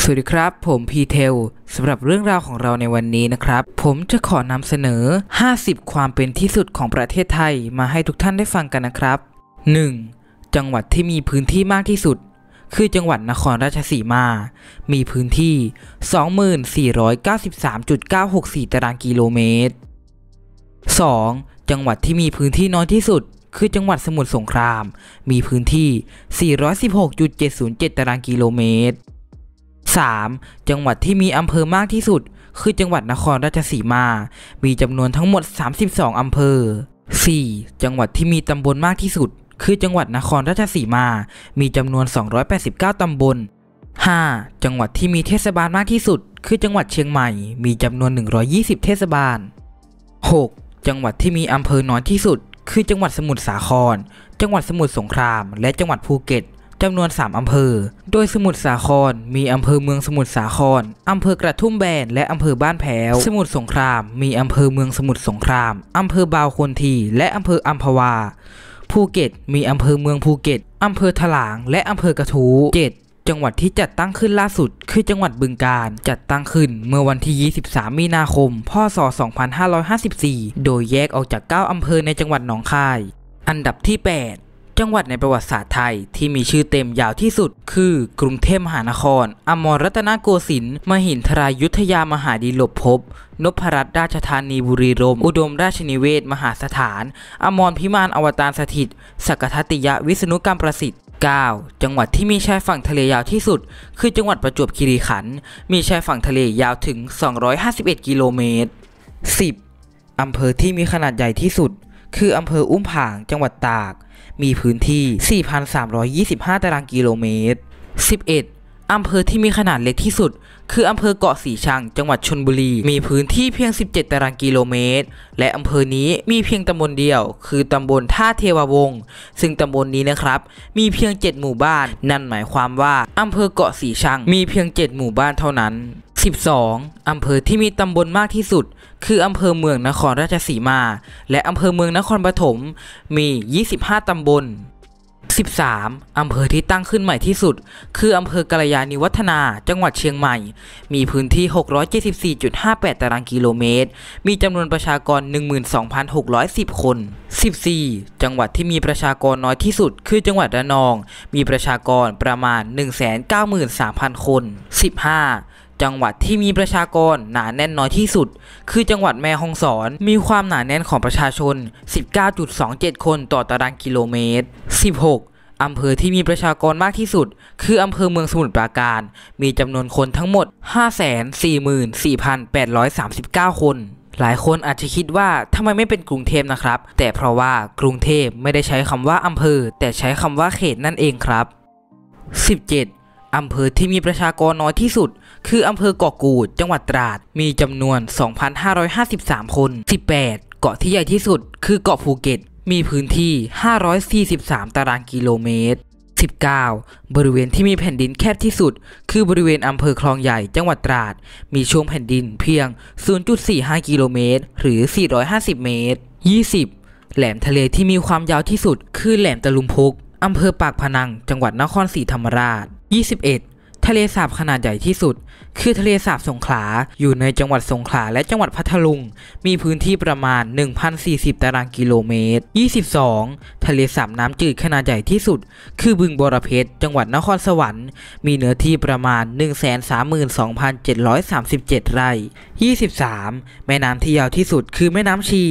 สวัสดีครับ ผมพีเทลสำหรับเรื่องราวของเราในวันนี้นะครับ ผมจะขอนำเสนอ 50 ความเป็นที่สุดของประเทศไทยมาให้ทุกท่านได้ฟังกันนะครับ 1. จังหวัดที่มีพื้นที่มากที่สุด คือจังหวัดนครราชสีมา มีพื้นที่ 2493.964 ตารางกิโลเมตร 2. จังหวัดที่มีพื้นที่น้อยที่สุด คือจังหวัดสมุทรสงคราม มีพื้นที่ 416.707 ตารางกิโลเมตร 3. จังหวัดที่มีอำเภอมากที่สุด คือ จังหวัดนครราชสีมา มีจำนวนทั้งหมด 32อำเภอ 4. จังหวัดที่มีตำบลมากที่สุด คือ จังหวัดนครราชสีมา มีจำนวน 289ตำบล 5. จังหวัดที่มีเทศบาลมากที่สุด คือ จังหวัดเชียงใหม่ มีจำนวน 120 เทศบาล 6. จังหวัดที่มีอำเภอน้อยที่สุด คือ จังหวัดสมุทรสาคร จังหวัดสมุทรสงคราม และจังหวัดภูเก็ตจำนวน 3 อำเภอ โดยสมุทรสาคร มีอำเภอเมืองสมุทรสาครอำเภอกระทุ่มแบน และอำเภอบ้านแพลวสมุทรสงคราม มีอำเภอเมืองสมุทรสงครามอำเภอบาวคนที และอำเภออัมพวา ภูเก็ตมีอำเภอเมืองภูเก็ตอำเภอถลาง และอำเภอกระทู้เจ็ดจังหวัดที่จัดตั้งขึ้นล่าสุด คือ จังหวัดบึงกาฬ จัดตั้งขึ้น เมื่อวันที่ 23 มีนาคม พศ 2554 โดยแยกออกจาก 9 อำเภอในจังหวัดหนองคาย อันดับที่ 8จังหวัดในประวัติศาสตร์ไทยที่มีชื่อเต็มยาวที่สุดคือกรุงเทพมหานคร อมรรัตนโกสินทร์มหินทรายุทธยามหาดีลบภพนพรัตน์ราชธานีบุรีรม อุดมราชนิเวศมหาสถาน อมรพิมานอวตารสถิตสกทัติยะ วิษณุกรรมประสิทธิ์ 9. จังหวัดที่มีชายฝั่งทะเลยาวที่สุด คือจังหวัดประจวบคีรีขันธ์มีชายฝั่งทะเลยาวถึง 251 กิโลเมตร 10. อำเภอที่มีขนาดใหญ่ที่สุดคืออำเภออุ้มผางจังหวัดตากมีพื้นที่ 4,325 ตารางกิโลเมตร 11. อำเภอที่มีขนาดเล็กที่สุด คืออำเภอเกาะสีชัง จังหวัดชนบุรี มีพื้นที่เพียง 17 ตารางกิโลเมตร และอำเภอนี้มีเพียงตำบลเดียว คือตำบลท่าเทววงศ์ซึ่งตำบลนี้นะครับมีเพียง 7 หมู่บ้านนั่นหมายความว่าอำเภอเกาะสีชังมีเพียง 7 หมู่บ้านเท่านั้น12อำเภอที่มีตำบลมากที่สุด คืออำเภอเมืองนครราชสีมา และอำเภอเมืองนครปฐมมี 25ตำบล13อำเภอที่ตั้งขึ้นใหม่ที่สุด คืออำเภอกาลยานิวัฒนา จังหวัดเชียงใหม่ มีพื้นที่674.58 ตารางกิโลเมตร มีจำนวนประชากร 12,610 คน 14 จังหวัดที่มีประชากรน้อยที่สุด คือจังหวัดระนองมีประชากรประมาณ193,000คน15จังหวัดที่มีประชากรหนาแน่นน้อยที่สุด คือจังหวัดแม่ฮ่องสอน มีความหนาแน่นของประชาชน 19.27 คนต่อตารางกิโลเมตร 16อำเภอที่มีประชากรมากที่สุด คืออำเภอเมืองสมุทรปราการ มีจำนวนคนทั้งหมด 544,839 คน หลายคนอาจจะคิดว่าทำไมไม่เป็นกรุงเทพนะครับ แต่เพราะว่ากรุงเทพไม่ได้ใช้คำว่าอำเภอแต่ใช้คำว่าเขตนั่นเองครับ 17อำเภอที่มีประชากรน้อยที่สุด คือ อำเภอเกาะกูด จังหวัดตราด มีจำนวน 2,553 คน 18 เกาะที่ใหญ่ที่สุด คือเกาะภูเก็ต มีพื้นที่ 543 ตารางกิโลเมตร 19 บริเวณที่มีแผ่นดินแคบที่สุด คือบริเวณอำเภอคลองใหญ่ จังหวัดตราด มีช่วงแผ่นดินเพียง 0.45 กิโลเมตร หรือ 450 เมตร 20 แหลมทะเลที่มีความยาวที่สุดคือแหลมตะลุมพุก อำเภอปากพนัง จังหวัดนครศรีธรรมราช21ทะเลสาบขนาดใหญ่ที่สุด คือทะเลสาบสงขลา อยู่ในจังหวัดสงขลาและจังหวัดพัทลุง มีพื้นที่ประมาณ 1,040 ตารางกิโลเมตร 22 ทะเลสาบน้ำจืดขนาดใหญ่ที่สุด คือบึงบรเพชรจังหวัดนครสวรรค์ มีเนื้อที่ประมาณ132,737 ไร่23 แม่น้ำที่ยาวที่สุดคือแม่น้ำชี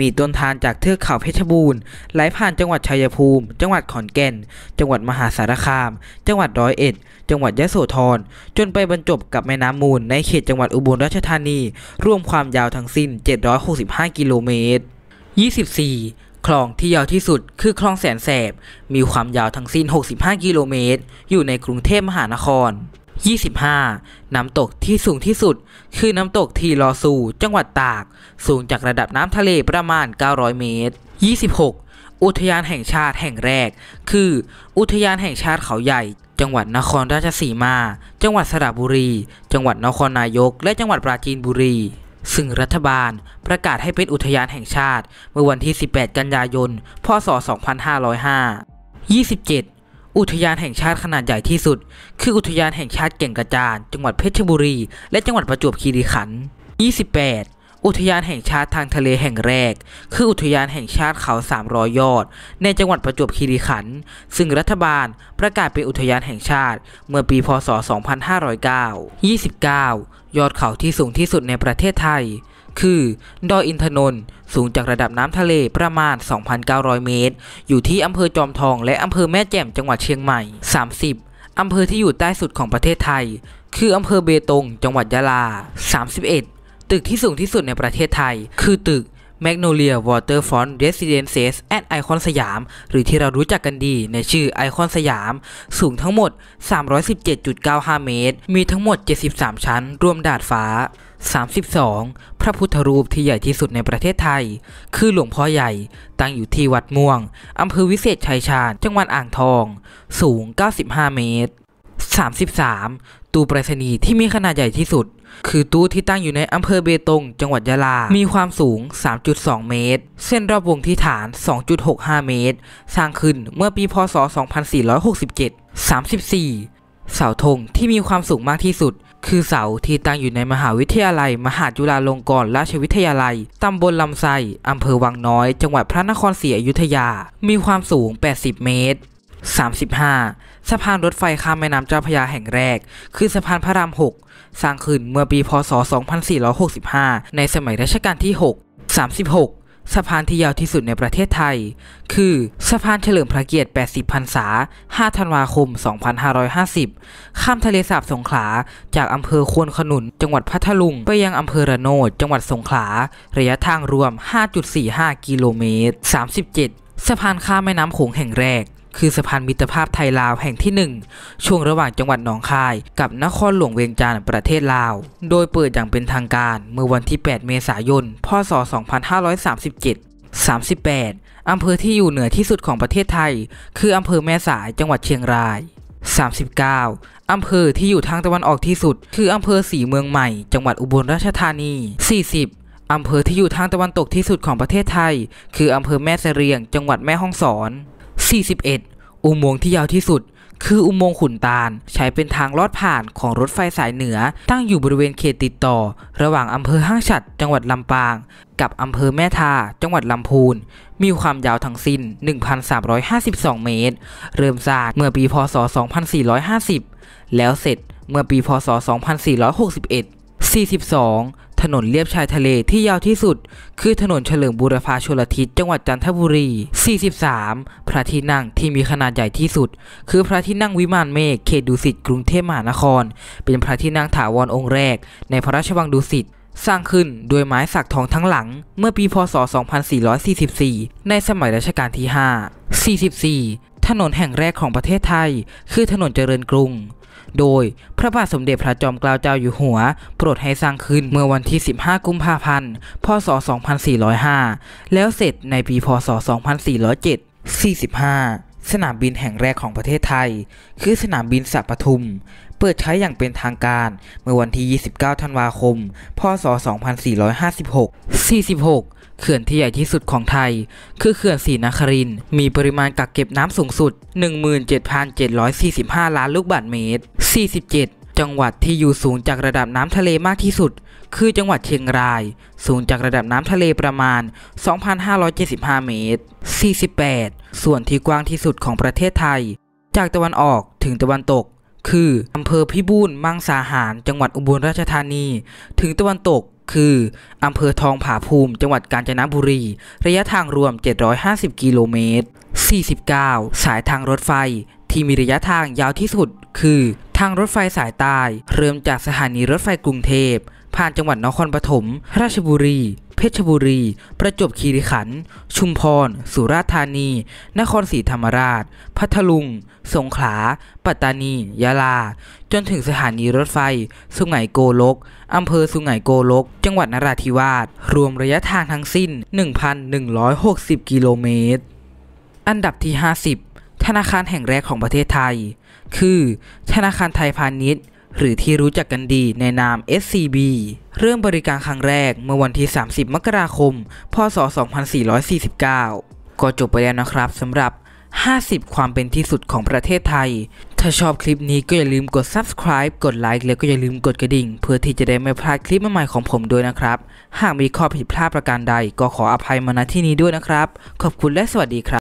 มีต้นทานจาก เทือกเขาเพชรบูรณ์ไหลผ่านจังหวัดชัยภูมิ จังหวัดขอนแก่น จังหวัดมหาสารคาม จังหวัดร้อยเอ็ด จังหวัดยะโสสธรจนไปบรรจบกับแม่น้ำมูลในเขตจังหวัดอุบลราชธานีรวมความยาวทั้งสิ้น 765กิโลเมตร24 คลองที่ยาวที่สุดคือคลองแสนแสบ มีความยาวทั้งสิ้น 65กิโลเมตรอยู่ในกรุงเทพมหานคร 25 น้ำตกที่สูงที่สุด คือน้ำตกทีลอซูจังหวัดตากสูงจากระดับน้ำทะเลประมาณ 900 เมตร 26 อุทยานแห่งชาติแห่งแรก คือ อุทยานแห่งชาติเขาใหญ่จังหวัดนครราชสีมา จังหวัดสระบุรี จังหวัดนครนายก และจังหวัดปราจีนบุรี ซึ่งรัฐบาล ประกาศให้เป็นอุทยานแห่งชาติ เมื่อวันที่ 18 กันยายน พศ 2505 27 อุทยานแห่งชาติขนาดใหญ่ที่สุด คือ อุทยานแห่งชาติแก่งกระจานจังหวัดเพชรบุรี และจังหวัดประจวบคีรีขันธ์ 28อุทยานแห่งชาติทางทะเลแห่งแรก คืออุทยานแห่งชาติ เขา 300 ยอด ในจังหวัดประจวบคีรีขันธ์ซึ่งรัฐบาลประกาศเป็นอุทยานแห่งชาติเมื่อปีพศ 2509 29 ยอดเขาที่สูงที่สุดในประเทศไทย คือ ดอยอินทนนท์สูงจากระดับน้ำทะเลประมาณ 2,900 เมตร อยู่ที่อำเภอจอมทอง และอำเภอแม่แจ่มจังหวัดเชียงใหม่ 30 อำเภอที่อยู่ใต้สุดของประเทศไทย คืออำเภอเบตง จังหวัดยะลา 31ตึกที่สูงที่สุดในประเทศไทย คือตึก Magnolia Waterfront Residences at Icon สยามหรือที่เรารู้จักกันดี ในชื่อ Icon สยาม สูงทั้งหมด 317.95 เมตร มีทั้งหมด 73 ชั้นรวมดาดฟ้า 32 พระพุทธรูปที่ใหญ่ที่สุดในประเทศไทย คือหลวงพ่อใหญ่ตั้งอยู่ที่วัดม่วงอำเภอวิเศษชัยชาญจังหวัดอ่างทอง สูง 95 เมตร 33ตู้ไปรษณีย์ที่มีขนาดใหญ่ที่สุด คือตู้ที่ตั้งอยู่ในอำเภอเบตง จังหวัดยะลา มีความสูง 3.2 เมตร เส้นรอบวงที่ฐาน 2.65 เมตร สร้างขึ้นเมื่อปีพศ 2467 34 เสาธงที่มีความสูงมากที่สุด คือเสาที่ตั้งอยู่ในมหาวิทยาลัยมหาจุฬาลงกรณราชวิทยาลัย ตำบลลำไส้อำเภอวังน้อย จังหวัดพระนครศรีอยุธยา มีความสูง 80 เมตร 35สะพานรถไฟข้ามแม่น้ำเจ้าพยาแห่งแรก คือสะพานพระราม 6 สร้างขึ้นเมื่อปีพศ 2465 ในสมัยรัชกาลที่ 6 36 สะพานที่ยาวที่สุดในประเทศไทย คือสะพานเฉลิมพระเกียรติ 80พรรษา5 ธันวาคม 2550 ข้ามทะเลสาบสงขลา จากอำเภอควนขนุน จังหวัดพัทลุง ไปยังอำเภอระโนด จังหวัดสงขลา ระยะทางรวม 5.45 กิโลเมตร 37 สะพานข้ามแม่น้ำโขงแห่งแรกคือสะพานมิตรภาพไทยลาวแห่งที่ 1 ช่วงระหว่างจังหวัดหนองคายกับนครหลวงเวียงจันทร์ประเทศลาว โดยเปิดอย่างเป็นทางการเมื่อวันที่ 8 เมษายน พศ 2537 38อำเภอที่อยู่เหนือที่สุดของประเทศไทย คือ อำเภอแม่สายจังหวัดเชียงราย 39อำเภอที่อยู่ทางตะวันออกที่สุด คือ อำเภอสีเมืองใหม่ จังหวัดอุบลราชธานี 40อำเภอที่อยู่ทางตะวันตกที่สุดของประเทศไทย คืออำเภอแม่เสรียงจังหวัดแม่ฮ่องสอน41อุโมงค์ที่ยาวที่สุด คืออุโมงค์ขุนตาลใช้เป็นทางลอดผ่านของรถไฟสายเหนือตั้งอยู่บริเวณเขตติดต่อ ระหว่างอำเภอห้างฉัดจังหวัดลำปาง กับอำเภอแม่ทาจังหวัดลำพูนมีความยาวทั้งสิ้น 1,352 เมตร เริ่มสร้างเมื่อปีพศ 2450 แล้วเสร็จเมื่อปีพศ 2461 42ถนนเลียบชายทะเลที่ยาวที่สุด คือถนนเฉลิมบูรพาชลทิศจังหวัดจันทบุรี43พระที่นั่งที่มีขนาดใหญ่ที่สุด คือพระที่นั่งวิมานเมฆเขตดุสิตกรุงเทพมหานคร เป็นพระที่นั่งถาวรองค์แรกในพระราชวังดุสิตสร้างขึ้นโดยไม้สักทองทั้งหลัง เมื่อปีพศ 2444 ในสมัยรัชกาลที่ 5 44 ถนนแห่งแรกของประเทศไทย คือถนนเจริญกรุงโดยพระบาทสมเด็จพระจอมเกล้าเจ้าอยู่หัวโปรดให้สร้างขึ้นเมื่อวันที่ 15 กุมภาพันธ์ พศ 2405 แล้วเสร็จในปีพศ 2407 45 สนามบินแห่งแรกของประเทศไทย คือสนามบินสะปทุมเปิดใช้อย่างเป็นทางการเมื่อวันที่ 29 ธันวาคม พศ 2456 46 เขื่อนที่ใหญ่ที่สุดของไทย คือเขื่อนศรีนคริน มีปริมาณกักเก็บน้ำสูงสุด 17,745 ล้านลูกบาศก์เมตร 47 จังหวัดที่อยู่สูงจากระดับน้ำทะเลมากที่สุด คือจังหวัดเชียงราย สูงจากระดับน้ำทะเลประมาณ 2,575 เมตร 48 ส่วนที่กว้างที่สุดของประเทศไทย จากตะวันออกถึงตะวันตกคือ อำเภอพิบูลมังสาหาร จังหวัดอุบลราชธานี ถึงตะวันตกคือ อำเภอทองผาภูมิ จังหวัดกาญจนบุรี ระยะทางรวม 750 กิโลเมตร 49 สายทางรถไฟ ที่มีระยะทางยาวที่สุด คือ ทางรถไฟสายใต้เริ่มจากสถานีรถไฟกรุงเทพผ่านจังหวัดนครปฐมราชบุรี เพชรบุรี ประจวบคีรีขันธ์ชุมพร สุราษฎร์ธานี นครศรีธรรมราช พัทลุง สงขลา ปัตตานียะลา จนถึงสถานีรถไฟ สุไหงโกลก อำเภอสุไหงโกลก จังหวัดนราธิวาสรวมระยะทางทั้งสิ้น 1,160กิโลเมตร อันดับที่ 50 ธนาคารแห่งแรกของประเทศไทย คือ ธนาคารไทยพาณิชย์หรือที่รู้จักกันดีในนาม SCB เริ่มบริการครั้งแรกเมื่อวันที่ 30 มกราคม พศ 2449 ก็จบไปแล้วนะครับสำหรับ 50 ความเป็นที่สุดของประเทศไทย ถ้าชอบคลิปนี้ก็อย่าลืมกด subscribe กดไลค์แล้วก็อย่าลืมกดกระดิ่ง เพื่อที่จะได้ไม่พลาดคลิปใหม่ๆของผมด้วยนะครับ หากมีข้อผิดพลาดประการใดก็ขออภัยมาณที่นี้ด้วยนะครับ ขอบคุณและสวัสดีครับ